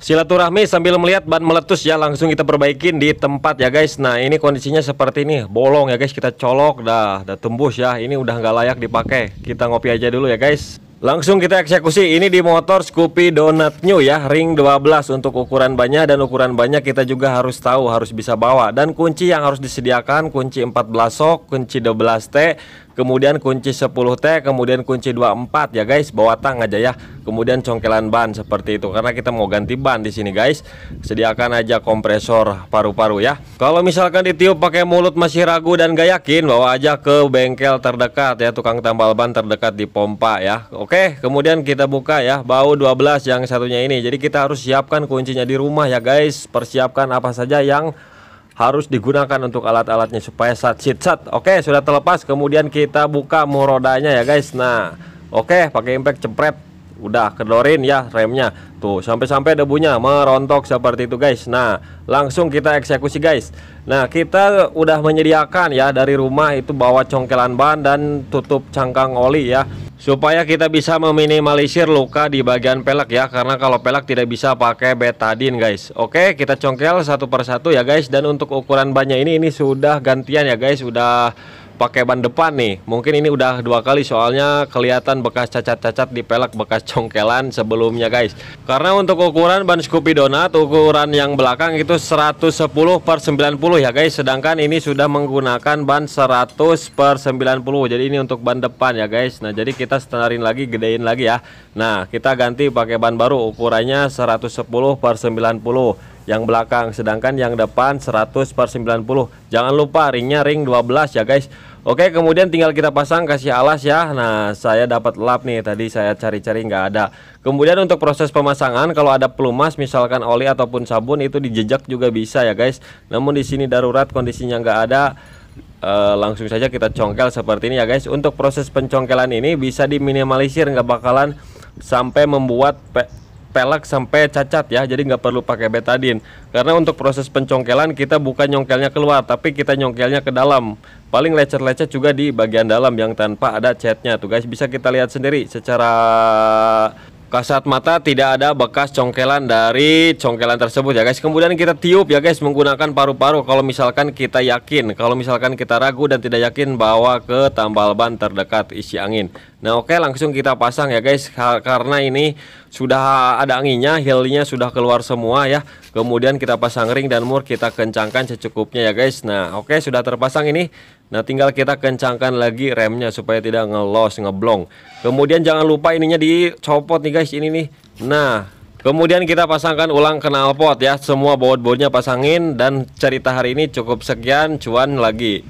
Silaturahmi sambil melihat ban meletus ya langsung kita perbaikin di tempat ya guys. Nah ini kondisinya seperti ini bolong ya guys kita colok dah, dah tembus ya. Ini udah nggak layak dipakai. Kita ngopi aja dulu ya guys. Langsung kita eksekusi ini di motor Scoopy Donut New ya ring 12 untuk ukuran banyak dan ukuran banyak kita juga harus tahu harus bisa bawa dan kunci yang harus disediakan kunci 14 sok kunci 12T kemudian kunci 10T kemudian kunci 24 ya guys bawa tang aja ya kemudian congkelan ban seperti itu karena kita mau ganti ban di sini guys sediakan aja kompresor paru-paru ya kalau misalkan ditiup pakai mulut masih ragu dan gak yakin bawa aja ke bengkel terdekat ya tukang tambal ban terdekat di pompa ya oke kemudian kita buka ya bau 12 yang satunya ini jadi kita harus siapkan kuncinya di rumah ya guys persiapkan apa saja yang harus digunakan untuk alat-alatnya supaya sat sit sat. Oke, sudah terlepas. Kemudian kita buka morodanya ya, guys. Nah, oke, pakai impact cempret udah kedorin ya remnya tuh sampai-sampai debunya merontok seperti itu guys nah langsung kita eksekusi guys nah kita udah menyediakan ya dari rumah itu bawa congkelan ban dan tutup cangkang oli ya supaya kita bisa meminimalisir luka di bagian pelek ya karena kalau pelek tidak bisa pakai betadin guys oke kita congkel satu persatu ya guys dan untuk ukuran bannya ini ini sudah gantian ya guys sudah pakai ban depan nih. Mungkin ini udah dua kali soalnya kelihatan bekas cacat-cacat di pelek bekas congkelan sebelumnya guys. Karena untuk ukuran ban Scoopy Donat ukuran yang belakang itu 110 per 90 ya guys. Sedangkan ini sudah menggunakan ban 100 per 90. Jadi ini untuk ban depan ya guys. Nah jadi kita standarin lagi gedein lagi ya. Nah kita ganti pakai ban baru ukurannya 110 per 90 yang belakang sedangkan yang depan 100 per 90 jangan lupa ringnya ring 12 ya guys Oke kemudian tinggal kita pasang kasih alas ya Nah saya dapat lap nih tadi saya cari-cari nggak ada Kemudian untuk proses pemasangan kalau ada pelumas misalkan oli ataupun sabun itu dijejak juga bisa ya guys Namun di sini darurat kondisinya nggak ada e, langsung saja kita congkel seperti ini ya guys Untuk proses pencongkelan ini bisa diminimalisir nggak bakalan sampai membuat pelek sampai cacat ya jadi nggak perlu pakai betadin karena untuk proses pencongkelan kita bukan nyongkelnya keluar tapi kita nyongkelnya ke dalam paling lecet-lecet juga di bagian dalam yang tanpa ada catnya tuh guys bisa kita lihat sendiri secara kasat mata tidak ada bekas congkelan dari congkelan tersebut ya guys kemudian kita tiup ya guys menggunakan paru-paru kalau misalkan kita yakin kalau misalkan kita ragu dan tidak yakin bawa ke tambal ban terdekat isi angin nah oke okay, langsung kita pasang ya guys karena ini sudah ada anginnya hilnya sudah keluar semua ya Kemudian kita pasang ring dan mur kita kencangkan secukupnya ya guys. Nah, oke okay, sudah terpasang ini. Nah, tinggal kita kencangkan lagi remnya supaya tidak ngelos, ngeblong. Kemudian jangan lupa ininya dicopot nih guys ini nih. Nah, Kemudian kita pasangkan ulang knalpot ya, semua baut-bautnya pasangin dan cerita hari ini cukup sekian cuan lagi.